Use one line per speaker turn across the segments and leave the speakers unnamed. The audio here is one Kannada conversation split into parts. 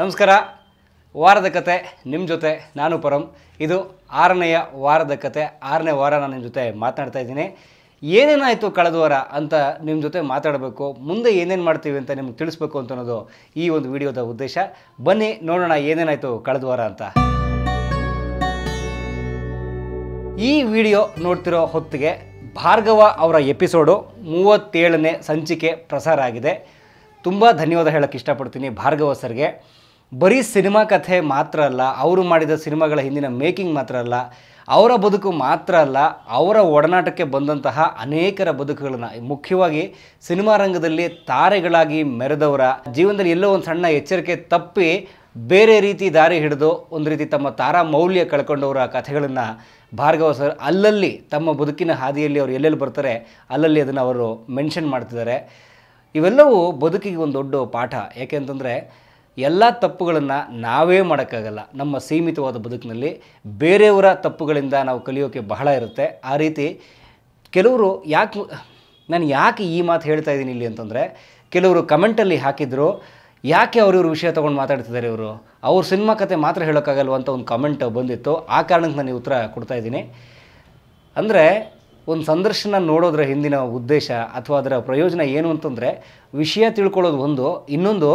ನಮಸ್ಕಾರ ವಾರದ ಕತೆ ನಿಮ್ಮ ಜೊತೆ ನಾನು ಪರಂ ಇದು ಆರನೆಯ ವಾರದ ಕತೆ ಆರನೇ ವಾರ ನಾನು ನಿಮ್ಮ ಜೊತೆ ಮಾತನಾಡ್ತಾ ಇದ್ದೀನಿ ಏನೇನಾಯಿತು ಕಳೆದ ವಾರ ಅಂತ ನಿಮ್ಮ ಜೊತೆ ಮಾತಾಡಬೇಕು ಮುಂದೆ ಏನೇನು ಮಾಡ್ತೀವಿ ಅಂತ ನಿಮ್ಗೆ ತಿಳಿಸ್ಬೇಕು ಅಂತ ಅನ್ನೋದು ಈ ಒಂದು ವಿಡಿಯೋದ ಉದ್ದೇಶ ಬನ್ನಿ ನೋಡೋಣ ಏನೇನಾಯಿತು ಕಳೆದ ವಾರ ಅಂತ ಈ ವಿಡಿಯೋ ನೋಡ್ತಿರೋ ಹೊತ್ತಿಗೆ ಭಾರ್ಗವ ಅವರ ಎಪಿಸೋಡು ಮೂವತ್ತೇಳನೇ ಸಂಚಿಕೆ ಪ್ರಸಾರ ಆಗಿದೆ ತುಂಬ ಧನ್ಯವಾದ ಹೇಳೋಕ್ಕೆ ಇಷ್ಟಪಡ್ತೀನಿ ಭಾರ್ಗವ ಸರ್ಗೆ ಬರೀ ಸಿನಿಮಾ ಕಥೆ ಮಾತ್ರ ಅಲ್ಲ ಅವರು ಮಾಡಿದ ಸಿನಿಮಾಗಳ ಹಿಂದಿನ ಮೇಕಿಂಗ್ ಮಾತ್ರ ಅಲ್ಲ ಅವರ ಬದುಕು ಮಾತ್ರ ಅಲ್ಲ ಅವರ ಒಡನಾಟಕ್ಕೆ ಬಂದಂತಹ ಅನೇಕರ ಬದುಕುಗಳನ್ನು ಮುಖ್ಯವಾಗಿ ಸಿನಿಮಾ ರಂಗದಲ್ಲಿ ತಾರೆಗಳಾಗಿ ಮೆರೆದವರ ಜೀವನದಲ್ಲಿ ಎಲ್ಲೋ ಒಂದು ಸಣ್ಣ ಎಚ್ಚರಿಕೆ ತಪ್ಪಿ ಬೇರೆ ರೀತಿ ದಾರಿ ಹಿಡಿದು ಒಂದು ರೀತಿ ತಮ್ಮ ತಾರಾ ಮೌಲ್ಯ ಕಳ್ಕೊಂಡವರ ಕಥೆಗಳನ್ನು ಭಾರ್ಗವ ಸರ್ ಅಲ್ಲಲ್ಲಿ ತಮ್ಮ ಬದುಕಿನ ಹಾದಿಯಲ್ಲಿ ಅವರು ಎಲ್ಲೆಲ್ಲಿ ಬರ್ತಾರೆ ಅಲ್ಲಲ್ಲಿ ಅದನ್ನು ಅವರು ಮೆನ್ಷನ್ ಮಾಡ್ತಿದ್ದಾರೆ ಇವೆಲ್ಲವೂ ಬದುಕಿಗೆ ಒಂದು ದೊಡ್ಡ ಪಾಠ ಯಾಕೆಂತಂದರೆ ಎಲ್ಲ ತಪ್ಪುಗಳನ್ನು ನಾವೇ ಮಾಡೋಕ್ಕಾಗಲ್ಲ ನಮ್ಮ ಸೀಮಿತವಾದ ಬದುಕಿನಲ್ಲಿ ಬೇರೆಯವರ ತಪ್ಪುಗಳಿಂದ ನಾವು ಕಲಿಯೋಕ್ಕೆ ಬಹಳ ಇರುತ್ತೆ ಆ ರೀತಿ ಕೆಲವರು ಯಾಕೆ ನಾನು ಯಾಕೆ ಈ ಮಾತು ಹೇಳ್ತಾ ಇದ್ದೀನಿ ಇಲ್ಲಿ ಅಂತಂದರೆ ಕೆಲವರು ಕಮೆಂಟಲ್ಲಿ ಹಾಕಿದ್ರು ಯಾಕೆ ಅವರಿವ್ರ ವಿಷಯ ತೊಗೊಂಡು ಮಾತಾಡ್ತಿದ್ದಾರೆ ಇವರು ಅವ್ರ ಸಿನಿಮಾ ಕತೆ ಮಾತ್ರ ಹೇಳೋಕ್ಕಾಗಲ್ವ ಅಂತ ಒಂದು ಕಮೆಂಟ್ ಬಂದಿತ್ತು ಆ ಕಾರಣಕ್ಕೆ ನಾನು ಉತ್ತರ ಕೊಡ್ತಾ ಇದ್ದೀನಿ ಅಂದರೆ ಒಂದು ಸಂದರ್ಶನ ನೋಡೋದ್ರ ಹಿಂದಿನ ಉದ್ದೇಶ ಅಥವಾ ಅದರ ಪ್ರಯೋಜನ ಏನು ಅಂತಂದರೆ ವಿಷಯ ತಿಳ್ಕೊಳ್ಳೋದು ಒಂದು ಇನ್ನೊಂದು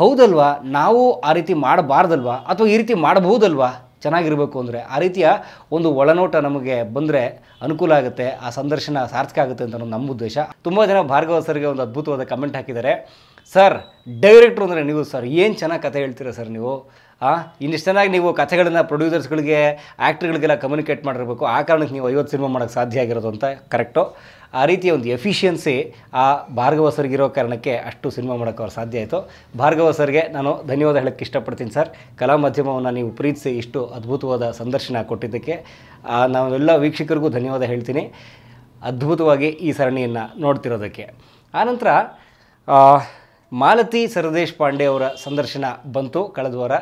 ಹೌದಲ್ವಾ ನಾವು ಆ ರೀತಿ ಮಾಡಬಾರ್ದಲ್ವಾ ಅಥವಾ ಈ ರೀತಿ ಮಾಡಬಹುದಲ್ವಾ ಚೆನ್ನಾಗಿರಬೇಕು ಅಂದರೆ ಆ ರೀತಿಯ ಒಂದು ಒಳನೋಟ ನಮಗೆ ಬಂದರೆ ಅನುಕೂಲ ಆಗುತ್ತೆ ಆ ಸಂದರ್ಶನ ಸಾರ್ಥಕ ಆಗುತ್ತೆ ಅಂತ ನಮ್ಮ ಉದ್ದೇಶ ತುಂಬ ಜನ ಭಾರ್ಗವ ಸರ್ಗೆ ಒಂದು ಅದ್ಭುತವಾದ ಕಮೆಂಟ್ ಹಾಕಿದ್ದಾರೆ ಸರ್ ಡೈರೆಕ್ಟ್ರು ಅಂದರೆ ನೀವು ಸರ್ ಏನು ಚೆನ್ನಾಗಿ ಕತೆ ಹೇಳ್ತೀರಾ ಸರ್ ನೀವು ಹಾಂ ಇನ್ನಿಷ್ಟು ಚೆನ್ನಾಗಿ ನೀವು ಕಥೆಗಳನ್ನು ಪ್ರೊಡ್ಯೂಸರ್ಸ್ಗಳಿಗೆ ಆ್ಯಕ್ಟ್ರ್ಗಳಿಗೆಲ್ಲ ಕಮ್ಯುನಿಕೇಟ್ ಮಾಡಿರಬೇಕು ಆ ಕಾರಣಕ್ಕೆ ನೀವು ಐವತ್ತು ಸಿನಿಮಾ ಮಾಡೋಕ್ಕೆ ಸಾಧ್ಯ ಆಗಿರೋದು ಅಂತ ಕರೆಕ್ಟು ಆ ರೀತಿಯ ಒಂದು ಎಫಿಷಿಯನ್ಸಿ ಆ ಭಾರ್ಗವ ಕಾರಣಕ್ಕೆ ಅಷ್ಟು ಸಿನಿಮಾ ಮಾಡೋಕ್ಕೆ ಅವ್ರು ಸಾಧ್ಯ ಆಯಿತು ಭಾರ್ಗವ ಸರ್ಗೆ ನಾನು ಧನ್ಯವಾದ ಹೇಳೋಕ್ಕೆ ಇಷ್ಟಪಡ್ತೀನಿ ಸರ್ ಕಲಾ ಮಾಧ್ಯಮವನ್ನು ನೀವು ಪ್ರೀತಿಸಿ ಇಷ್ಟು ಅದ್ಭುತವಾದ ಸಂದರ್ಶನ ಕೊಟ್ಟಿದ್ದಕ್ಕೆ ನಾವೆಲ್ಲ ವೀಕ್ಷಕರಿಗೂ ಧನ್ಯವಾದ ಹೇಳ್ತೀನಿ ಅದ್ಭುತವಾಗಿ ಈ ಸರಣಿಯನ್ನು ನೋಡ್ತಿರೋದಕ್ಕೆ ಆನಂತರ ಮಾಲತಿ ಸರದೇಶ್ ಪಾಂಡೆ ಅವರ ಸಂದರ್ಶನ ಬಂತು ಕಳೆದ ವಾರ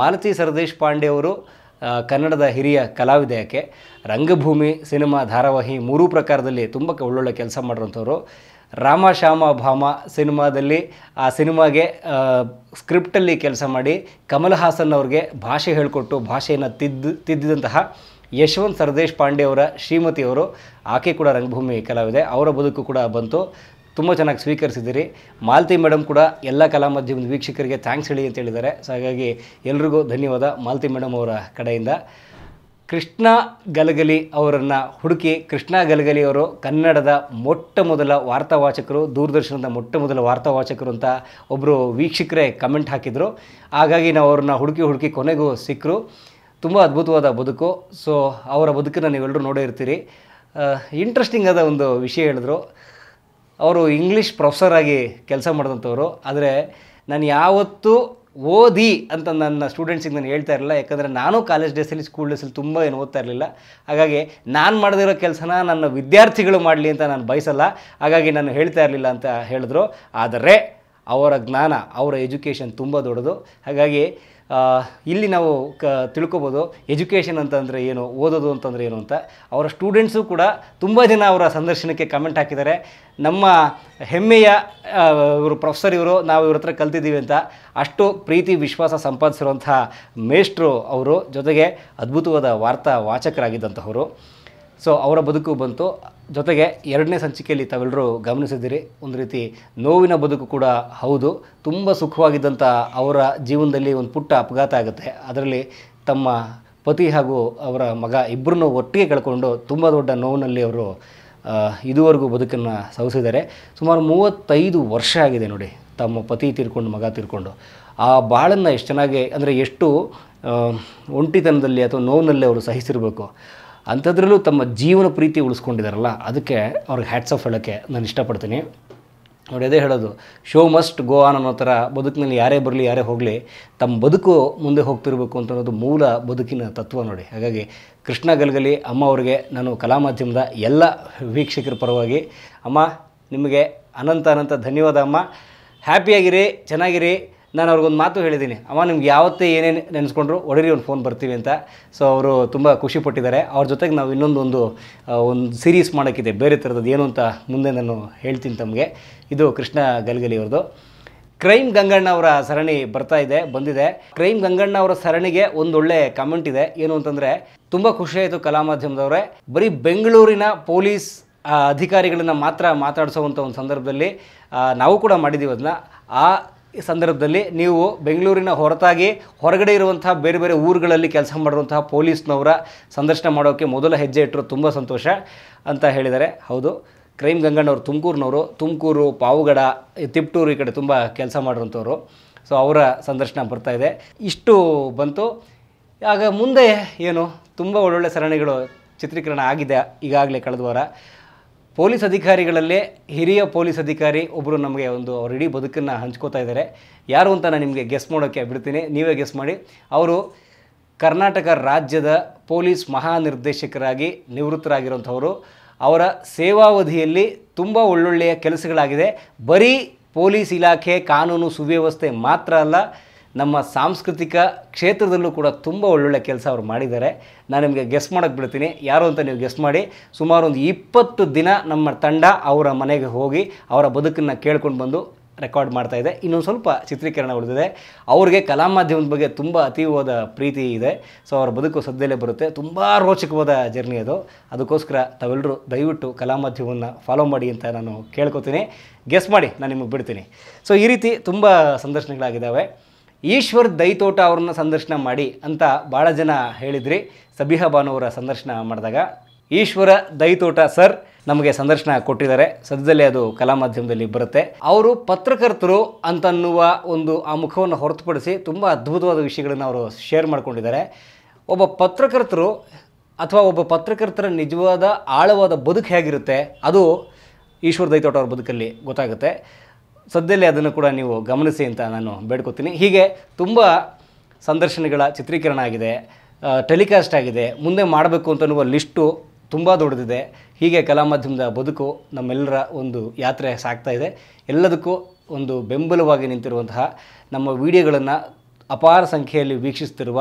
ಮಾಲತಿ ಸರದೇಶ್ ಪಾಂಡೆ ಅವರು ಕನ್ನಡದ ಹಿರಿಯ ಕಲಾವಿದಯಕ್ಕೆ ರಂಗಭೂಮಿ ಸಿನಿಮಾ ಧಾರಾವಾಹಿ ಮೂರೂ ಪ್ರಕಾರದಲ್ಲಿ ತುಂಬ ಒಳ್ಳೊಳ್ಳೆ ಕೆಲಸ ಮಾಡಿರೋಂಥವ್ರು ರಾಮ ಶ್ಯಾಮ ಭಾಮ ಸಿನಿಮಾದಲ್ಲಿ ಆ ಸಿನಿಮಾಗೆ ಸ್ಕ್ರಿಪ್ಟಲ್ಲಿ ಕೆಲಸ ಮಾಡಿ ಕಮಲ್ ಹಾಸನ್ ಅವ್ರಿಗೆ ಭಾಷೆ ಹೇಳಿಕೊಟ್ಟು ಭಾಷೆಯನ್ನು ತಿದ್ದು ತಿದ್ದಿದಂತಹ ಯಶವಂತ್ ಸರದೇಶ್ ಪಾಂಡೆ ಅವರ ಶ್ರೀಮತಿಯವರು ಆಕೆ ಕೂಡ ರಂಗಭೂಮಿ ಕಲಾವಿದೆ ಅವರ ಬದುಕು ಕೂಡ ಬಂತು ತುಂಬ ಚೆನ್ನಾಗಿ ಸ್ವೀಕರಿಸಿದ್ದೀರಿ ಮಾಲತಿ ಮೇಡಮ್ ಕೂಡ ಎಲ್ಲ ಕಲಾ ಮಾಧ್ಯಮದ ವೀಕ್ಷಕರಿಗೆ ಥ್ಯಾಂಕ್ಸ್ ಹೇಳಿ ಅಂತ ಹೇಳಿದ್ದಾರೆ ಸೊ ಹಾಗಾಗಿ ಎಲ್ರಿಗೂ ಧನ್ಯವಾದ ಮಾಲ್ತಿ ಮೇಡಮ್ ಅವರ ಕಡೆಯಿಂದ ಕೃಷ್ಣ ಗಲಗಲಿ ಅವರನ್ನು ಹುಡುಕಿ ಕೃಷ್ಣ ಗಲಗಲಿ ಅವರು ಕನ್ನಡದ ಮೊಟ್ಟ ಮೊದಲ ವಾರ್ತಾವಾಚಕರು ದೂರದರ್ಶನದ ಮೊಟ್ಟ ಮೊದಲ ವಾರ್ತಾವಾಚಕರು ಅಂತ ಒಬ್ಬರು ವೀಕ್ಷಕರೇ ಕಮೆಂಟ್ ಹಾಕಿದರು ಹಾಗಾಗಿ ನಾವು ಅವ್ರನ್ನ ಹುಡುಕಿ ಹುಡುಕಿ ಕೊನೆಗೂ ಸಿಕ್ಕರು ತುಂಬ ಅದ್ಭುತವಾದ ಬದುಕು ಸೊ ಅವರ ಬದುಕನ್ನು ನೀವೆಲ್ಲರೂ ನೋಡೇ ಇರ್ತೀರಿ ಇಂಟ್ರೆಸ್ಟಿಂಗ್ uh, ಆದ ಒಂದು ವಿಷಯ ಹೇಳಿದ್ರು ಅವರು ಇಂಗ್ಲೀಷ್ ಪ್ರೊಫೆಸರ್ ಆಗಿ ಕೆಲಸ ಮಾಡಿದಂಥವ್ರು ಆದರೆ ನಾನು ಯಾವತ್ತೂ ಓದಿ ಅಂತ ನನ್ನ ಸ್ಟೂಡೆಂಟ್ಸಿಗೆ ನಾನು ಹೇಳ್ತಾ ಇರಲಿಲ್ಲ ಯಾಕಂದರೆ ನಾನು ಕಾಲೇಜ್ ಡೇಸಲ್ಲಿ ಸ್ಕೂಲ್ ಡೇಸಲ್ಲಿ ತುಂಬ ಏನು ಓದ್ತಾ ಇರಲಿಲ್ಲ ಹಾಗಾಗಿ ನಾನು ಮಾಡದಿರೋ ಕೆಲಸನ ನನ್ನ ವಿದ್ಯಾರ್ಥಿಗಳು ಮಾಡಲಿ ಅಂತ ನಾನು ಬಯಸಲ್ಲ ಹಾಗಾಗಿ ನಾನು ಹೇಳ್ತಾ ಇರಲಿಲ್ಲ ಅಂತ ಹೇಳಿದ್ರು ಆದರೆ ಅವರ ಜ್ಞಾನ ಅವರ ಎಜುಕೇಷನ್ ತುಂಬ ದೊಡ್ಡದು ಹಾಗಾಗಿ ಇಲ್ಲಿ ನಾವು ಕ ತಿಳ್ಕೊಬೋದು ಎಜುಕೇಷನ್ ಅಂತಂದರೆ ಏನು ಓದೋದು ಅಂತಂದರೆ ಏನು ಅಂತ ಅವರ ಸ್ಟೂಡೆಂಟ್ಸು ಕೂಡ ತುಂಬ ಜನ ಅವರ ಸಂದರ್ಶನಕ್ಕೆ ಕಮೆಂಟ್ ಹಾಕಿದ್ದಾರೆ ನಮ್ಮ ಹೆಮ್ಮೆಯ ಇವರು ಪ್ರೊಫೆಸರ್ ಇವರು ನಾವು ಇವ್ರ ಹತ್ರ ಕಲ್ತಿದ್ದೀವಿ ಅಂತ ಅಷ್ಟು ಪ್ರೀತಿ ವಿಶ್ವಾಸ ಸಂಪಾದಿಸಿರುವಂಥ ಮೇಷ್ಟ್ರು ಅವರು ಜೊತೆಗೆ ಅದ್ಭುತವಾದ ವಾರ್ತಾ ವಾಚಕರಾಗಿದ್ದಂಥವರು ಸೊ ಅವರ ಬದುಕು ಬಂತು ಜೊತೆಗೆ ಎರಡನೇ ಸಂಚಿಕೆಯಲ್ಲಿ ತಾವೆಲ್ಲರೂ ಗಮನಿಸಿದ್ದೀರಿ ಒಂದು ರೀತಿ ನೋವಿನ ಬದುಕು ಕೂಡ ಹೌದು ತುಂಬ ಸುಖವಾಗಿದ್ದಂಥ ಅವರ ಜೀವನದಲ್ಲಿ ಒಂದು ಪುಟ್ಟ ಅಪಘಾತ ಆಗುತ್ತೆ ಅದರಲ್ಲಿ ತಮ್ಮ ಪತಿ ಹಾಗೂ ಅವರ ಮಗ ಇಬ್ಬರನ್ನು ಒಟ್ಟಿಗೆ ಕಳ್ಕೊಂಡು ತುಂಬ ದೊಡ್ಡ ನೋವಿನಲ್ಲಿ ಅವರು ಇದುವರೆಗೂ ಬದುಕನ್ನು ಸವಿಸಿದ್ದಾರೆ ಸುಮಾರು ಮೂವತ್ತೈದು ವರ್ಷ ಆಗಿದೆ ನೋಡಿ ತಮ್ಮ ಪತಿ ತೀರ್ಕೊಂಡು ಮಗ ತೀರ್ಕೊಂಡು ಆ ಬಾಳನ್ನು ಎಷ್ಟು ಚೆನ್ನಾಗಿ ಅಂದರೆ ಎಷ್ಟು ಒಂಟಿತನದಲ್ಲಿ ಅಥವಾ ನೋವಿನಲ್ಲಿ ಅವರು ಸಹಿಸಿರಬೇಕು ಅಂಥದ್ರಲ್ಲೂ ತಮ್ಮ ಜೀವನ ಪ್ರೀತಿ ಉಳಿಸ್ಕೊಂಡಿದ್ದಾರಲ್ಲ ಅದಕ್ಕೆ ಅವ್ರಿಗೆ ಹ್ಯಾಟ್ಸ್ ಆಫ್ ಹೇಳೋಕ್ಕೆ ನಾನು ಇಷ್ಟಪಡ್ತೀನಿ ನೋಡಿ ಅದೇ ಹೇಳೋದು ಶೋ ಮಸ್ಟ್ ಗೋ ಆನ್ ಅನ್ನೋ ಥರ ಬದುಕಿನಲ್ಲಿ ಯಾರೇ ಬರಲಿ ಯಾರೇ ಹೋಗಲಿ ತಮ್ಮ ಬದುಕು ಮುಂದೆ ಹೋಗ್ತಿರ್ಬೇಕು ಅಂತ ಅನ್ನೋದು ಮೂಲ ಬದುಕಿನ ತತ್ವ ನೋಡಿ ಹಾಗಾಗಿ ಕೃಷ್ಣ ಗಲ್ಗಲಿ ಅಮ್ಮ ಅವರಿಗೆ ನಾನು ಕಲಾ ಮಾಧ್ಯಮದ ಎಲ್ಲ ವೀಕ್ಷಕರ ಪರವಾಗಿ ಅಮ್ಮ ನಿಮಗೆ ಅನಂತ ಅನಂತ ಧನ್ಯವಾದ ಅಮ್ಮ ಹ್ಯಾಪಿಯಾಗಿರಿ ಚೆನ್ನಾಗಿರಿ ನಾನು ಅವ್ರಿಗೊಂದು ಮಾತು ಹೇಳಿದ್ದೀನಿ ಅಮ್ಮ ನಿಮ್ಗೆ ಯಾವತ್ತೇ ಏನೇನು ನೆನೆಸ್ಕೊಂಡ್ರು ಒಡರಿ ಒಂದು ಫೋನ್ ಬರ್ತೀವಿ ಅಂತ ಸೊ ಅವರು ತುಂಬ ಖುಷಿಪಟ್ಟಿದ್ದಾರೆ ಅವ್ರ ಜೊತೆಗೆ ನಾವು ಇನ್ನೊಂದು ಒಂದು ಒಂದು ಸೀರೀಸ್ ಮಾಡೋಕ್ಕಿದೆ ಬೇರೆ ಥರದ್ದು ಏನು ಅಂತ ಮುಂದೆ ನಾನು ಹೇಳ್ತೀನಿ ತಮಗೆ ಇದು ಕೃಷ್ಣ ಗಲ್ಗಲಿ ಅವ್ರದ್ದು ಕ್ರೈಮ್ ಗಂಗಣ್ಣ ಅವರ ಸರಣಿ ಬರ್ತಾ ಇದೆ ಬಂದಿದೆ ಕ್ರೈಮ್ ಗಂಗಣ್ಣ ಅವರ ಸರಣಿಗೆ ಒಂದೊಳ್ಳೆ ಕಮೆಂಟ್ ಇದೆ ಏನು ಅಂತಂದರೆ ತುಂಬ ಖುಷಿಯಾಯಿತು ಮಾಧ್ಯಮದವರೇ ಬರೀ ಬೆಂಗಳೂರಿನ ಪೊಲೀಸ್ ಅಧಿಕಾರಿಗಳನ್ನ ಮಾತ್ರ ಮಾತಾಡಿಸೋವಂಥ ಒಂದು ಸಂದರ್ಭದಲ್ಲಿ ನಾವು ಕೂಡ ಮಾಡಿದ್ದೀವಿ ಅದನ್ನ ಆ ಸಂದರ್ಭದಲ್ಲಿ ನೀವು ಬೆಂಗಳೂರಿನ ಹೊರತಾಗಿ ಹೊರಗಡೆ ಇರುವಂತಹ ಬೇರೆ ಬೇರೆ ಊರುಗಳಲ್ಲಿ ಕೆಲಸ ಮಾಡಿರುವಂತಹ ಪೊಲೀಸ್ನವರ ಸಂದರ್ಶನ ಮಾಡೋಕ್ಕೆ ಮೊದಲ ಹೆಜ್ಜೆ ಇಟ್ಟರು ತುಂಬ ಸಂತೋಷ ಅಂತ ಹೇಳಿದ್ದಾರೆ ಹೌದು ಕ್ರೈಮ್ ಗಂಗಣ್ಣವರು ತುಮಕೂರಿನವರು ತುಮಕೂರು ಪಾವುಗಡ ತಿಪ್ಟೂರು ಈ ಕಡೆ ತುಂಬ ಕೆಲಸ ಮಾಡಿರುವಂಥವ್ರು ಸೊ ಅವರ ಸಂದರ್ಶನ ಬರ್ತಾ ಇದೆ ಇಷ್ಟು ಬಂತು ಆಗ ಮುಂದೆ ಏನು ತುಂಬ ಒಳ್ಳೊಳ್ಳೆ ಸರಣಿಗಳು ಚಿತ್ರೀಕರಣ ಆಗಿದೆ ಈಗಾಗಲೇ ಕಳೆದ ವಾರ ಪೊಲೀಸ್ ಅಧಿಕಾರಿಗಳಲ್ಲೇ ಹಿರಿಯ ಪೊಲೀಸ್ ಅಧಿಕಾರಿ ಒಬ್ಬರು ನಮಗೆ ಒಂದು ಅವ್ರ ಇಡೀ ಬದುಕನ್ನು ಹಂಚ್ಕೋತಾ ಇದ್ದಾರೆ ಯಾರು ಅಂತ ನಾನು ನಿಮಗೆ ಗೆಸ್ ಮಾಡೋಕ್ಕೆ ಬಿಡ್ತೀನಿ ನೀವೇ ಗೆಸ್ ಮಾಡಿ ಅವರು ಕರ್ನಾಟಕ ರಾಜ್ಯದ ಪೊಲೀಸ್ ಮಹಾನಿರ್ದೇಶಕರಾಗಿ ನಿವೃತ್ತರಾಗಿರುವಂಥವರು ಅವರ ಸೇವಾವಧಿಯಲ್ಲಿ ತುಂಬ ಒಳ್ಳೊಳ್ಳೆಯ ಕೆಲಸಗಳಾಗಿದೆ ಬರೀ ಪೊಲೀಸ್ ಇಲಾಖೆ ಕಾನೂನು ಸುವ್ಯವಸ್ಥೆ ಮಾತ್ರ ಅಲ್ಲ ನಮ್ಮ ಸಾಂಸ್ಕೃತಿಕ ಕ್ಷೇತ್ರದಲ್ಲೂ ಕೂಡ ತುಂಬ ಒಳ್ಳೊಳ್ಳೆ ಕೆಲಸ ಅವರು ಮಾಡಿದ್ದಾರೆ ನಾನು ನಿಮಗೆ ಗೆಸ್ ಮಾಡೋಕ್ಕೆ ಬಿಡ್ತೀನಿ ಯಾರು ಅಂತ ನೀವು ಗೆಸ್ ಮಾಡಿ ಸುಮಾರು ಒಂದು ಇಪ್ಪತ್ತು ದಿನ ನಮ್ಮ ತಂಡ ಅವರ ಮನೆಗೆ ಹೋಗಿ ಅವರ ಬದುಕನ್ನು ಕೇಳ್ಕೊಂಡು ಬಂದು ರೆಕಾರ್ಡ್ ಮಾಡ್ತಾ ಇದೆ ಇನ್ನೊಂದು ಸ್ವಲ್ಪ ಚಿತ್ರೀಕರಣ ಉಳಿದಿದೆ ಅವ್ರಿಗೆ ಕಲಾ ಮಾಧ್ಯಮದ ಬಗ್ಗೆ ತುಂಬ ಅತೀವಾದ ಪ್ರೀತಿ ಇದೆ ಸೊ ಅವ್ರ ಬದುಕು ಸದ್ಯಲ್ಲೇ ಬರುತ್ತೆ ತುಂಬ ರೋಚಕವಾದ ಜರ್ನಿ ಅದು ಅದಕ್ಕೋಸ್ಕರ ತಾವೆಲ್ಲರೂ ದಯವಿಟ್ಟು ಕಲಾ ಮಾಧ್ಯಮವನ್ನು ಫಾಲೋ ಮಾಡಿ ಅಂತ ನಾನು ಕೇಳ್ಕೊತೀನಿ ಗೆಸ್ ಮಾಡಿ ನಾನು ನಿಮಗೆ ಬಿಡ್ತೀನಿ ಸೊ ಈ ರೀತಿ ತುಂಬ ಸಂದರ್ಶನಗಳಾಗಿದ್ದಾವೆ ಈಶ್ವರ್ ದೈತೋಟ ಅವ್ರನ್ನ ಸಂದರ್ಶನ ಮಾಡಿ ಅಂತ ಭಾಳ ಜನ ಹೇಳಿದ್ರಿ ಸಬಿಹಾ ಬಾನುವರ ಸಂದರ್ಶನ ಮಾಡಿದಾಗ ಈಶ್ವರ ದೈತೋಟ ಸರ್ ನಮಗೆ ಸಂದರ್ಶನ ಕೊಟ್ಟಿದ್ದಾರೆ ಸದ್ಯದಲ್ಲೇ ಅದು ಕಲಾ ಮಾಧ್ಯಮದಲ್ಲಿ ಬರುತ್ತೆ ಅವರು ಪತ್ರಕರ್ತರು ಅಂತನ್ನುವ ಒಂದು ಆ ಮುಖವನ್ನು ಹೊರತುಪಡಿಸಿ ತುಂಬ ಅದ್ಭುತವಾದ ವಿಷಯಗಳನ್ನು ಅವರು ಶೇರ್ ಮಾಡ್ಕೊಂಡಿದ್ದಾರೆ ಒಬ್ಬ ಪತ್ರಕರ್ತರು ಅಥವಾ ಒಬ್ಬ ಪತ್ರಕರ್ತರ ನಿಜವಾದ ಆಳವಾದ ಬದುಕು ಹೇಗಿರುತ್ತೆ ಅದು ಈಶ್ವರ ದೈತೋಟ ಅವ್ರ ಬದುಕಲ್ಲಿ ಗೊತ್ತಾಗುತ್ತೆ ಸದ್ಯದಲ್ಲೇ ಅದನ್ನು ಕೂಡ ನೀವು ಗಮನಿಸಿ ಅಂತ ನಾನು ಬೇಡ್ಕೊತೀನಿ ಹೀಗೆ ತುಂಬ ಸಂದರ್ಶನಗಳ ಚಿತ್ರೀಕರಣ ಆಗಿದೆ ಟೆಲಿಕಾಸ್ಟ್ ಆಗಿದೆ ಮುಂದೆ ಮಾಡಬೇಕು ಅಂತ ಅನ್ನುವ ಲಿಸ್ಟು ತುಂಬ ದೊಡ್ಡದಿದೆ ಹೀಗೆ ಕಲಾ ಮಾಧ್ಯಮದ ಬದುಕು ನಮ್ಮೆಲ್ಲರ ಒಂದು ಯಾತ್ರೆ ಸಾಗ್ತಾ ಇದೆ ಎಲ್ಲದಕ್ಕೂ ಒಂದು ಬೆಂಬಲವಾಗಿ ನಿಂತಿರುವಂತಹ ನಮ್ಮ ವಿಡಿಯೋಗಳನ್ನು ಅಪಾರ ಸಂಖ್ಯೆಯಲ್ಲಿ ವೀಕ್ಷಿಸ್ತಿರುವ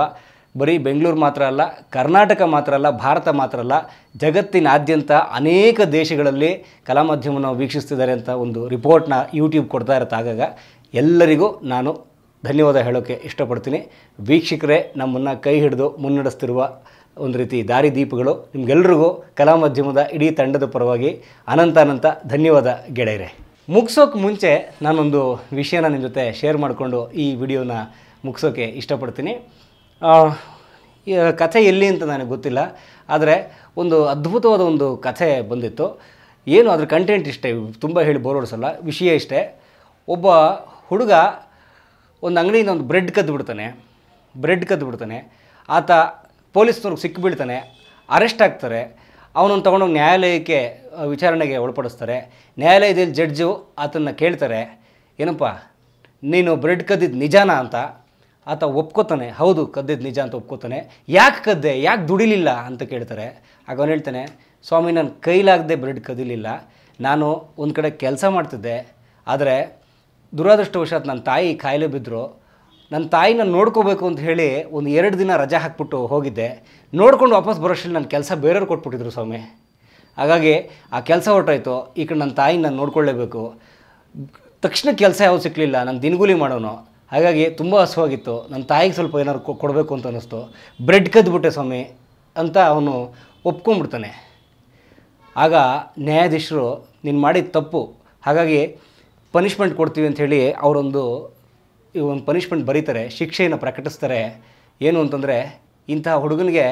ಬರೀ ಬೆಂಗಳೂರು ಮಾತ್ರ ಅಲ್ಲ ಕರ್ನಾಟಕ ಮಾತ್ರ ಅಲ್ಲ ಭಾರತ ಮಾತ್ರ ಅಲ್ಲ ಜಗತ್ತಿನಾದ್ಯಂತ ಅನೇಕ ದೇಶಗಳಲ್ಲಿ ಕಲಾ ಮಾಧ್ಯಮವನ್ನು ವೀಕ್ಷಿಸ್ತಿದ್ದಾರೆ ಅಂತ ಒಂದು ರಿಪೋರ್ಟ್ನ ಯೂಟ್ಯೂಬ್ ಕೊಡ್ತಾ ಇರತ್ತಾಗ ಆಗಾಗ ಎಲ್ಲರಿಗೂ ನಾನು ಧನ್ಯವಾದ ಹೇಳೋಕ್ಕೆ ಇಷ್ಟಪಡ್ತೀನಿ ವೀಕ್ಷಕರೇ ನಮ್ಮನ್ನು ಕೈ ಹಿಡಿದು ಮುನ್ನಡೆಸ್ತಿರುವ ಒಂದು ರೀತಿ ದಾರಿದೀಪಗಳು ನಿಮಗೆಲ್ರಿಗೂ ಕಲಾ ಮಾಧ್ಯಮದ ಇಡೀ ತಂಡದ ಪರವಾಗಿ ಅನಂತ ಅನಂತ ಧನ್ಯವಾದ ಗೆಳೆಯರೆ ಮುಗಿಸೋಕೆ ಮುಂಚೆ ನಾನೊಂದು ವಿಷಯನ ನಿಮ್ಮ ಜೊತೆ ಶೇರ್ ಮಾಡಿಕೊಂಡು ಈ ವಿಡಿಯೋನ ಮುಗಿಸೋಕ್ಕೆ ಇಷ್ಟಪಡ್ತೀನಿ ಕಥೆ ಎಲ್ಲಿ ಅಂತ ನನಗೆ ಗೊತ್ತಿಲ್ಲ ಆದರೆ ಒಂದು ಅದ್ಭುತವಾದ ಒಂದು ಕಥೆ ಬಂದಿತ್ತು ಏನು ಅದರ ಕಂಟೆಂಟ್ ಇಷ್ಟೇ ತುಂಬ ಹೇಳಿ ಬೋರ್ ವಿಷಯ ಇಷ್ಟೇ ಒಬ್ಬ ಹುಡುಗ ಒಂದು ಅಂಗಡಿಯಿಂದ ಒಂದು ಬ್ರೆಡ್ ಕದ್ದು ಬಿಡ್ತಾನೆ ಬ್ರೆಡ್ ಕದ್ದು ಬಿಡ್ತಾನೆ ಆತ ಪೊಲೀಸ್ನವ್ರಿಗೆ ಸಿಕ್ಕಿಬಿಡ್ತಾನೆ ಅರೆಸ್ಟ್ ಆಗ್ತಾರೆ ಅವನನ್ನು ತೊಗೊಂಡೋಗಿ ನ್ಯಾಯಾಲಯಕ್ಕೆ ವಿಚಾರಣೆಗೆ ಒಳಪಡಿಸ್ತಾರೆ ನ್ಯಾಯಾಲಯದಲ್ಲಿ ಜಡ್ಜು ಆತನ್ನು ಕೇಳ್ತಾರೆ ಏನಪ್ಪ ನೀನು ಬ್ರೆಡ್ ಕದ್ದಿದ್ದು ನಿಜಾನ ಅಂತ ಆತ ಒಪ್ಕೋತಾನೆ ಹೌದು ಕದ್ದಿದ್ದು ನಿಜ ಅಂತ ಒಪ್ಕೋತಾನೆ ಯಾಕೆ ಕದ್ದೆ ಯಾಕೆ ದುಡಿಲಿಲ್ಲ ಅಂತ ಕೇಳ್ತಾರೆ ಆಗ ಅವನು ಹೇಳ್ತಾನೆ ಸ್ವಾಮಿ ನಾನು ಕೈಲಾಗದೆ ಬ್ರೆಡ್ ಕದಿಲಿಲ್ಲ ನಾನು ಒಂದು ಕಡೆ ಕೆಲಸ ಮಾಡ್ತಿದ್ದೆ ಆದರೆ ದುರಾದೃಷ್ಟವಶಾತ್ ನನ್ನ ತಾಯಿ ಕಾಯಿಲೆ ಬಿದ್ದರು ನನ್ನ ತಾಯಿನ ನೋಡ್ಕೋಬೇಕು ಅಂತ ಹೇಳಿ ಒಂದು ಎರಡು ದಿನ ರಜೆ ಹಾಕ್ಬಿಟ್ಟು ಹೋಗಿದ್ದೆ ನೋಡ್ಕೊಂಡು ವಾಪಸ್ ಬರೋಷ್ಟ್ರಲ್ಲಿ ನನ್ನ ಕೆಲಸ ಬೇರೆಯವ್ರು ಕೊಟ್ಬಿಟ್ಟಿದ್ರು ಸ್ವಾಮಿ ಹಾಗಾಗಿ ಆ ಕೆಲಸ ಹೊರಟಾಯ್ತು ಈ ಕಡೆ ನನ್ನ ತಾಯಿನ ನೋಡ್ಕೊಳ್ಳೇಬೇಕು ತಕ್ಷಣ ಕೆಲಸ ಯಾವ್ದು ಸಿಕ್ಕಲಿಲ್ಲ ನಾನು ದಿನಗೂಲಿ ಮಾಡೋನು ಹಾಗಾಗಿ ತುಂಬ ಹಸುವಾಗಿತ್ತು ನನ್ನ ತಾಯಿಗೆ ಸ್ವಲ್ಪ ಏನಾದ್ರು ಕೊಡಬೇಕು ಅಂತ ಅನ್ನಿಸ್ತು ಬ್ರೆಡ್ ಕದ್ದುಬಿಟ್ಟೆ ಸ್ವಾಮಿ ಅಂತ ಅವನು ಒಪ್ಕೊಂಡ್ಬಿಡ್ತಾನೆ ಆಗ ನ್ಯಾಯಾಧೀಶರು ನೀನು ಮಾಡಿದ ತಪ್ಪು ಹಾಗಾಗಿ ಪನಿಷ್ಮೆಂಟ್ ಕೊಡ್ತೀವಿ ಅಂತ ಹೇಳಿ ಅವರೊಂದು ಒಂದು ಪನಿಷ್ಮೆಂಟ್ ಬರೀತಾರೆ ಶಿಕ್ಷೆಯನ್ನು ಪ್ರಕಟಿಸ್ತಾರೆ ಏನು ಅಂತಂದರೆ ಇಂತಹ ಹುಡುಗನಿಗೆ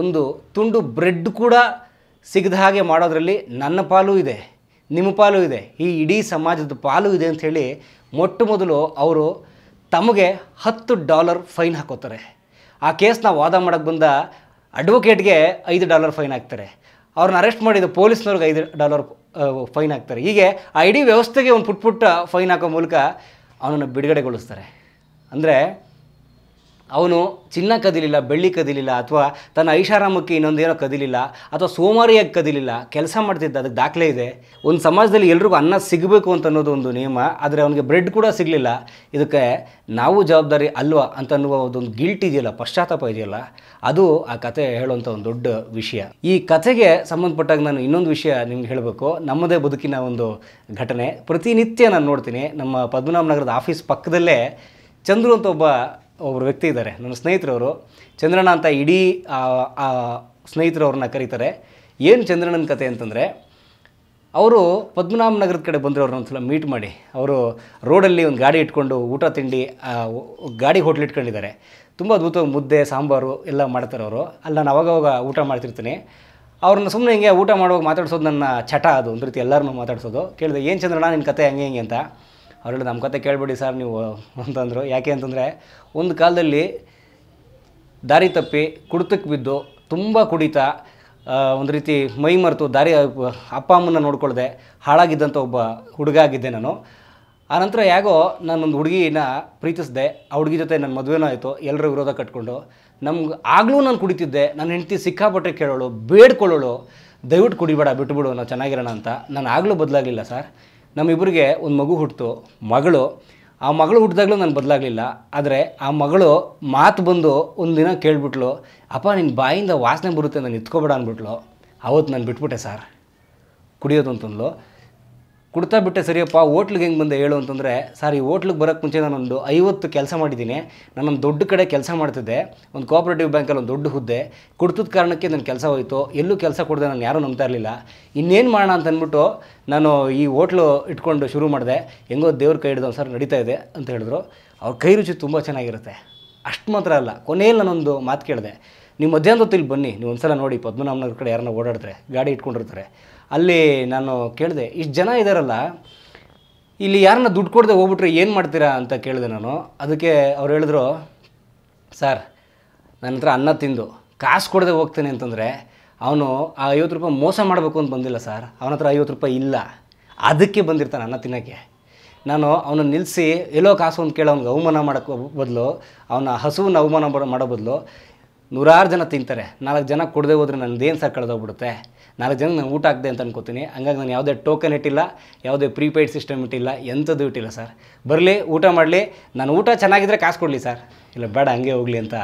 ಒಂದು ತುಂಡು ಬ್ರೆಡ್ ಕೂಡ ಸಿಗದ ಹಾಗೆ ಮಾಡೋದರಲ್ಲಿ ನನ್ನ ಪಾಲು ಇದೆ ನಿಮ್ಮ ಪಾಲು ಇದೆ ಈ ಇಡೀ ಸಮಾಜದ ಪಾಲು ಇದೆ ಅಂಥೇಳಿ ಮೊಟ್ಟ ಮೊದಲು ಅವರು ತಮಗೆ ಹತ್ತು ಡಾಲರ್ ಫೈನ್ ಹಾಕೋತಾರೆ ಆ ಕೇಸ್ನ ವಾದ ಮಾಡೋಕ್ಕೆ ಬಂದ ಅಡ್ವೊಕೇಟ್ಗೆ ಐದು ಡಾಲರ್ ಫೈನ್ ಹಾಕ್ತಾರೆ ಅವ್ರನ್ನ ಅರೆಸ್ಟ್ ಮಾಡಿದ ಪೊಲೀಸ್ನವ್ರಿಗೆ ಐದು ಡಾಲರ್ ಫೈನ್ ಹಾಕ್ತಾರೆ ಹೀಗೆ ಆ ಇಡೀ ವ್ಯವಸ್ಥೆಗೆ ಒಂದು ಪುಟ್ ಪುಟ್ಟ ಫೈನ್ ಹಾಕೋ ಮೂಲಕ ಅವನನ್ನು ಬಿಡುಗಡೆಗೊಳಿಸ್ತಾರೆ ಅಂದರೆ ಅವನು ಚಿನ್ನ ಕದಿಲಿಲ್ಲ ಬೆಳ್ಳಿ ಕದಿಲಿಲ್ಲ ಅಥವಾ ತನ್ನ ಐಷಾರಾಮಕ್ಕೆ ಇನ್ನೊಂದೇನೋ ಕದಿಲಿಲ್ಲ ಅಥವಾ ಸೋಮಾರಿಯಾಗಿ ಕದಿಲಿಲ್ಲ ಕೆಲಸ ಮಾಡ್ತಿದ್ದ ಅದಕ್ಕೆ ದಾಖಲೆ ಇದೆ ಒಂದು ಸಮಾಜದಲ್ಲಿ ಎಲ್ರಿಗೂ ಅನ್ನ ಸಿಗಬೇಕು ಅಂತ ಅನ್ನೋದು ಒಂದು ನಿಯಮ ಆದರೆ ಅವನಿಗೆ ಬ್ರೆಡ್ ಕೂಡ ಸಿಗಲಿಲ್ಲ ಇದಕ್ಕೆ ನಾವು ಜವಾಬ್ದಾರಿ ಅಲ್ವಾ ಅಂತ ಅನ್ನುವ ಒಂದು ಗಿಲ್ಟ್ ಇದೆಯಲ್ಲ ಪಶ್ಚಾತ್ತಾಪ ಇದೆಯಲ್ಲ ಅದು ಆ ಕತೆ ಹೇಳುವಂಥ ಒಂದು ದೊಡ್ಡ ವಿಷಯ ಈ ಕತೆಗೆ ಸಂಬಂಧಪಟ್ಟಾಗ ನಾನು ಇನ್ನೊಂದು ವಿಷಯ ನಿಮ್ಗೆ ಹೇಳಬೇಕು ನಮ್ಮದೇ ಬದುಕಿನ ಒಂದು ಘಟನೆ ಪ್ರತಿನಿತ್ಯ ನಾನು ನೋಡ್ತೀನಿ ನಮ್ಮ ಪದ್ಮನಾಭನಗರದ ಆಫೀಸ್ ಪಕ್ಕದಲ್ಲೇ ಚಂದ್ರು ಅಂತ ಒಬ್ಬ ಒಬ್ಬರು ವ್ಯಕ್ತಿ ಇದ್ದಾರೆ ನನ್ನ ಸ್ನೇಹಿತರವರು ಚಂದ್ರನ ಅಂತ ಇಡೀ ಸ್ನೇಹಿತರವ್ರನ್ನ ಕರೀತಾರೆ ಏನು ಚಂದ್ರಣ್ಣನ ಕತೆ ಅಂತಂದರೆ ಅವರು ಪದ್ಮನಾಭ ನಗರದ ಕಡೆ ಬಂದರು ಅವ್ರನ್ನ ಸಲ ಮೀಟ್ ಮಾಡಿ ಅವರು ರೋಡಲ್ಲಿ ಒಂದು ಗಾಡಿ ಇಟ್ಕೊಂಡು ಊಟ ತಿಂಡಿ ಗಾಡಿ ಹೋಟ್ಲ್ ಇಟ್ಕೊಂಡಿದ್ದಾರೆ ತುಂಬ ಅದ್ಭುತ ಮುದ್ದೆ ಸಾಂಬಾರು ಎಲ್ಲ ಮಾಡ್ತಾರೆ ಅವರು ಅಲ್ಲಿ ನಾನು ಅವಾಗವಾಗ ಊಟ ಮಾಡ್ತಿರ್ತೀನಿ ಅವ್ರನ್ನ ಸುಮ್ಮನೆ ಹಿಂಗೆ ಊಟ ಮಾಡುವಾಗ ಮಾತಾಡ್ಸೋದು ನನ್ನ ಚಟ ಅದು ಒಂದು ರೀತಿ ಎಲ್ಲರನ್ನೂ ಮಾತಾಡ್ಸೋದು ಕೇಳಿದೆ ಏನು ಚಂದ್ರಣ್ಣ ನಿನ್ನ ಕತೆ ಹಂಗೆ ಹಿಂಗೆ ಅಂತ ಅವ್ರು ನಮ್ಮ ಕತೆ ಕೇಳಬೇಡಿ ಸರ್ ನೀವು ಅಂತಂದರು ಯಾಕೆ ಅಂತಂದರೆ ಒಂದು ಕಾಲದಲ್ಲಿ ದಾರಿ ತಪ್ಪಿ ಕುಡಿತಕ್ಕೆ ಬಿದ್ದು ತುಂಬ ಕುಡಿತಾ ಒಂದು ರೀತಿ ಮೈ ಮರೆತು ದಾರಿ ಅಪ್ಪ ಅಮ್ಮನ ನೋಡ್ಕೊಳ್ಳದೆ ಹಾಳಾಗಿದ್ದಂಥ ಒಬ್ಬ ಹುಡುಗ ಆಗಿದ್ದೆ ನಾನು ಆನಂತರ ಹೇಗೋ ನಾನೊಂದು ಹುಡುಗಿನ ಪ್ರೀತಿಸಿದೆ ಆ ಹುಡುಗಿ ಜೊತೆ ನನ್ನ ಮದುವೆನೂ ಆಯಿತು ಎಲ್ಲರ ವಿರೋಧ ಕಟ್ಕೊಂಡು ನಮ್ಗೆ ಆಗಲೂ ನಾನು ಕುಡಿತಿದ್ದೆ ನನ್ನ ಹೆಂಡತಿ ಸಿಕ್ಕಾಪಟ್ಟೆ ಕೇಳೋಳು ಬೇಡ್ಕೊಳ್ಳೋಳು ದಯವಿಟ್ಟು ಕುಡಿಬೇಡ ಬಿಟ್ಬಿಡು ನಾವು ಚೆನ್ನಾಗಿರೋಣ ಅಂತ ನಾನು ಆಗಲೂ ಬದಲಾಗಿಲ್ಲ ಸರ್ ನಮ್ಮಿಬ್ಬರಿಗೆ ಒಂದು ಮಗು ಹುಟ್ಟಿತು ಮಗಳು ಆ ಮಗಳು ಹುಟ್ಟಿದಾಗಲೂ ನಾನು ಬದಲಾಗಲಿಲ್ಲ ಆದರೆ ಆ ಮಗಳು ಮಾತು ಬಂದು ಒಂದು ದಿನ ಕೇಳಿಬಿಟ್ಲು ಅಪ್ಪ ನಿನ್ನ ಬಾಯಿಂದ ವಾಸನೆ ಬರುತ್ತೆ ನಾನು ಎತ್ಕೊಬೇಡ ಅಂದ್ಬಿಟ್ಲು ಅವತ್ತು ನಾನು ಬಿಟ್ಬಿಟ್ಟೆ ಸರ್ ಕುಡಿಯೋದು ಅಂತಂದ್ಲು ಕುಡ್ತಾ ಬಿಟ್ಟೆ ಸರಿಯಪ್ಪ ಹೋಟ್ಲಿಗೆ ಹೆಂಗೆ ಬಂದೆ ಹೇಳು ಅಂತಂದರೆ ಸರ್ ಈ ಹೋಟ್ಲಿಗೆ ಬರೋಕ್ಕೆ ಮುಂಚೆ ನಾನೊಂದು ಐವತ್ತು ಕೆಲಸ ಮಾಡಿದ್ದೀನಿ ನಾನೊಂದು ದೊಡ್ಡ ಕಡೆ ಕೆಲಸ ಮಾಡ್ತಿದ್ದೆ ಒಂದು ಕೋಆಪ್ರೇಟಿವ್ ಬ್ಯಾಂಕಲ್ಲಿ ಒಂದು ದೊಡ್ಡ ಹುದ್ದೆ ಕುಡ್ತದ ಕಾರಣಕ್ಕೆ ನನ್ನ ಕೆಲಸ ಹೋಯಿತು ಎಲ್ಲೂ ಕೆಲಸ ಕೊಡದೆ ನಾನು ಯಾರೂ ನಂಬ್ತಾ ಇರಲಿಲ್ಲ ಇನ್ನೇನು ಮಾಡೋಣ ಅಂತಂದ್ಬಿಟ್ಟು ನಾನು ಈ ಹೋಟ್ಲು ಇಟ್ಕೊಂಡು ಶುರು ಮಾಡಿದೆ ಹೆಂಗೋ ದೇವ್ರ ಕೈ ಹಿಡಿದವ್ ಸರ್ ನಡೀತಾ ಇದೆ ಅಂತ ಹೇಳಿದ್ರು ಅವ್ರ ಕೈ ರುಚಿ ತುಂಬ ಚೆನ್ನಾಗಿರುತ್ತೆ ಅಷ್ಟು ಮಾತ್ರ ಅಲ್ಲ ಕೊನೆಯಲ್ಲಿ ನಾನೊಂದು ಮಾತು ಕೇಳಿದೆ ನೀವು ಮಧ್ಯಾಹ್ನ ಹೊತ್ತಿಲ್ಲಿ ಬನ್ನಿ ನೀವು ಒಂದ್ಸಲ ನೋಡಿ ಪದ್ಮನಾಭನವ್ರ ಕಡೆ ಯಾರನ್ನ ಓಡಾಡಿದ್ರೆ ಗಾಡಿ ಇಟ್ಕೊಂಡಿರ್ತಾರೆ ಅಲ್ಲಿ ನಾನು ಕೇಳಿದೆ ಇಷ್ಟು ಜನ ಇದ್ದಾರಲ್ಲ ಇಲ್ಲಿ ಯಾರನ್ನ ದುಡ್ಡು ಕೊಡದೆ ಹೋಗ್ಬಿಟ್ರೆ ಏನು ಮಾಡ್ತೀರಾ ಅಂತ ಕೇಳಿದೆ ನಾನು ಅದಕ್ಕೆ ಅವ್ರು ಹೇಳಿದ್ರು ಸರ್ ನನ್ನ ಹತ್ರ ಅನ್ನ ತಿಂದು ಕಾಸು ಕೊಡದೆ ಹೋಗ್ತೇನೆ ಅಂತಂದರೆ ಅವನು ಆ ಐವತ್ತು ರೂಪಾಯಿ ಮೋಸ ಮಾಡಬೇಕು ಅಂತ ಬಂದಿಲ್ಲ ಸರ್ ಅವನ ಹತ್ರ ಐವತ್ತು ರೂಪಾಯಿ ಇಲ್ಲ ಅದಕ್ಕೆ ಬಂದಿರ್ತಾನೆ ಅನ್ನ ತಿನ್ನೋಕ್ಕೆ ನಾನು ಅವನನ್ನು ನಿಲ್ಲಿಸಿ ಎಲ್ಲೋ ಕಾಸು ಅಂತ ಕೇಳೋ ಅವ್ನಿಗೆ ಅವಮಾನ ಮಾಡೋಕ್ಕೆ ಬದಲು ಅವನ ಹಸುವನ್ನು ಅವಮಾನ ಮಾಡೋ ಬದಲು ನೂರಾರು ಜನ ತಿಂತಾರೆ ನಾಲ್ಕು ಜನ ಕೊಡದೆ ಹೋದ್ರೆ ನನ್ನದೇನು ಸರ್ ಕಳೆದೋಗ್ಬಿಡುತ್ತೆ ನಾಲ್ಕು ಜನ ನಾನು ಊಟ ಆಗದೆ ಅಂತ ಅನ್ಕೋತೀನಿ ಹಂಗಾಗಿ ನಾನು ಯಾವುದೇ ಟೋಕನ್ ಇಟ್ಟಿಲ್ಲ ಯಾವುದೇ ಪ್ರೀಪೇಯ್ಡ್ ಸಿಸ್ಟಮ್ ಇಟ್ಟಿಲ್ಲ ಎಂಥದ್ದು ಇಟ್ಟಿಲ್ಲ ಸರ್ ಬರಲಿ ಊಟ ಮಾಡಲಿ ನಾನು ಊಟ ಚೆನ್ನಾಗಿದ್ದರೆ ಕಾಸು ಕೊಡಲಿ ಸರ್ ಇಲ್ಲ ಬೇಡ ಹಂಗೆ ಹೋಗಲಿ ಅಂತ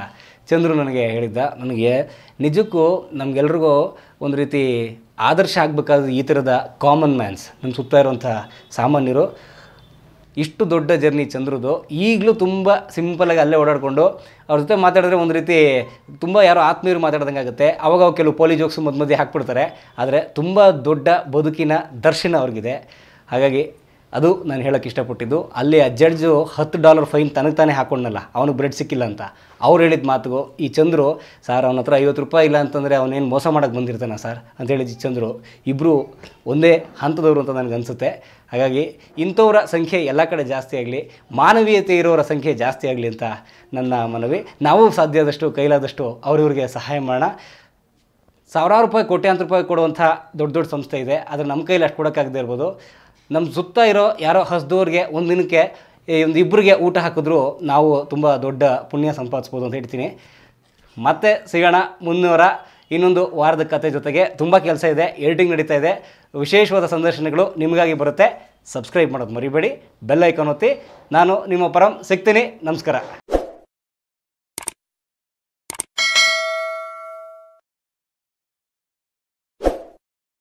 ಚಂದ್ರು ನನಗೆ ಹೇಳಿದ್ದ ನನಗೆ ನಿಜಕ್ಕೂ ನಮಗೆಲ್ರಿಗೂ ಒಂದು ರೀತಿ ಆದರ್ಶ ಆಗಬೇಕಾದ ಈ ಥರದ ಕಾಮನ್ ಮ್ಯಾನ್ಸ್ ನಮ್ಮ ಸುತ್ತ ಇರುವಂಥ ಸಾಮಾನ್ಯರು ಇಷ್ಟು ದೊಡ್ಡ ಜರ್ನಿ ಚಂದ್ರದು ಈಗಲೂ ತುಂಬ ಸಿಂಪಲಾಗಿ ಅಲ್ಲೇ ಓಡಾಡಿಕೊಂಡು ಅವ್ರ ಜೊತೆ ಮಾತಾಡಿದ್ರೆ ಒಂದು ರೀತಿ ತುಂಬ ಯಾರೋ ಆತ್ಮೀಯರು ಮಾತಾಡ್ದಂಗೆ ಆಗುತ್ತೆ ಅವಾಗ ಕೆಲವು ಪೋಲಿ ಜೋಕ್ಸು ಮದ್ ಮಧ್ಯೆ ಹಾಕ್ಬಿಡ್ತಾರೆ ಆದರೆ ತುಂಬ ದೊಡ್ಡ ಬದುಕಿನ ದರ್ಶನ ಅವ್ರಿಗಿದೆ ಹಾಗಾಗಿ ಅದು ನಾನು ಹೇಳೋಕ್ಕೆ ಇಷ್ಟಪಟ್ಟಿದ್ದು ಅಲ್ಲಿ ಆ ಜಡ್ಜು ಹತ್ತು ಡಾಲರ್ ಫೈನ್ ತನಗೆ ತಾನೇ ಹಾಕೊಂಡಲ್ಲ ಅವನಿಗೆ ಬ್ರೆಡ್ ಸಿಕ್ಕಿಲ್ಲ ಅಂತ ಅವ್ರು ಹೇಳಿದ ಮಾತುಗು ಈ ಚಂದ್ರು ಸರ್ ಅವನ ಹತ್ರ ಐವತ್ತು ರೂಪಾಯಿ ಇಲ್ಲ ಅಂತಂದರೆ ಅವನೇನು ಮೋಸ ಮಾಡೋಕ್ಕೆ ಬಂದಿರ್ತಾನ ಸರ್ ಅಂತ ಹೇಳಿದ ಚಂದ್ರು ಇಬ್ಬರು ಒಂದೇ ಹಂತದವರು ಅಂತ ನನಗೆ ಅನಿಸುತ್ತೆ ಹಾಗಾಗಿ ಇಂಥವರ ಸಂಖ್ಯೆ ಎಲ್ಲ ಕಡೆ ಜಾಸ್ತಿ ಆಗಲಿ ಮಾನವೀಯತೆ ಇರೋರ ಸಂಖ್ಯೆ ಜಾಸ್ತಿ ಆಗಲಿ ಅಂತ ನನ್ನ ಮನವಿ ನಾವು ಸಾಧ್ಯದಷ್ಟು ಕೈಲಾದಷ್ಟು ಅವರಿವ್ರಿಗೆ ಸಹಾಯ ಮಾಡೋಣ ಸಾವಿರಾರು ರೂಪಾಯಿ ಕೋಟ್ಯಾಂತರ ರೂಪಾಯಿ ಕೊಡುವಂಥ ದೊಡ್ಡ ದೊಡ್ಡ ಸಂಸ್ಥೆ ಇದೆ ಆದರೆ ನಮ್ಮ ಕೈಲಿ ಅಷ್ಟು ಕೊಡೋಕ್ಕಾಗದೇ ಇರ್ಬೋದು ನಮ್ಮ ಸುತ್ತ ಇರೋ ಯಾರೋ ಹಸ್ದೋರಿಗೆ ಒಂದು ದಿನಕ್ಕೆ ಒಂದು ಇಬ್ಬರಿಗೆ ಊಟ ಹಾಕಿದ್ರೂ ನಾವು ತುಂಬ ದೊಡ್ಡ ಪುಣ್ಯ ಸಂಪಾದಿಸ್ಬೋದು ಅಂತ ಹೇಳ್ತೀನಿ ಮತ್ತೆ ಸಿಗೋಣ ಮುನ್ನೂರ ಇನ್ನೊಂದು ವಾರದ ಕತೆ ಜೊತೆಗೆ ತುಂಬ ಕೆಲಸ ಇದೆ ಎಡಿಟಿಂಗ್ ನಡೀತಾ ಇದೆ ವಿಶೇಷವಾದ ಸಂದರ್ಶನಗಳು ನಿಮಗಾಗಿ ಬರುತ್ತೆ ಸಬ್ಸ್ಕ್ರೈಬ್ ಮಾಡೋದು ಮರಿಬೇಡಿ ಬೆಲ್ ಐಕಾನ್ ಒತ್ತಿ ನಾನು ನಿಮ್ಮ ಪರಂ ಸಿಗ್ತೀನಿ ನಮಸ್ಕಾರ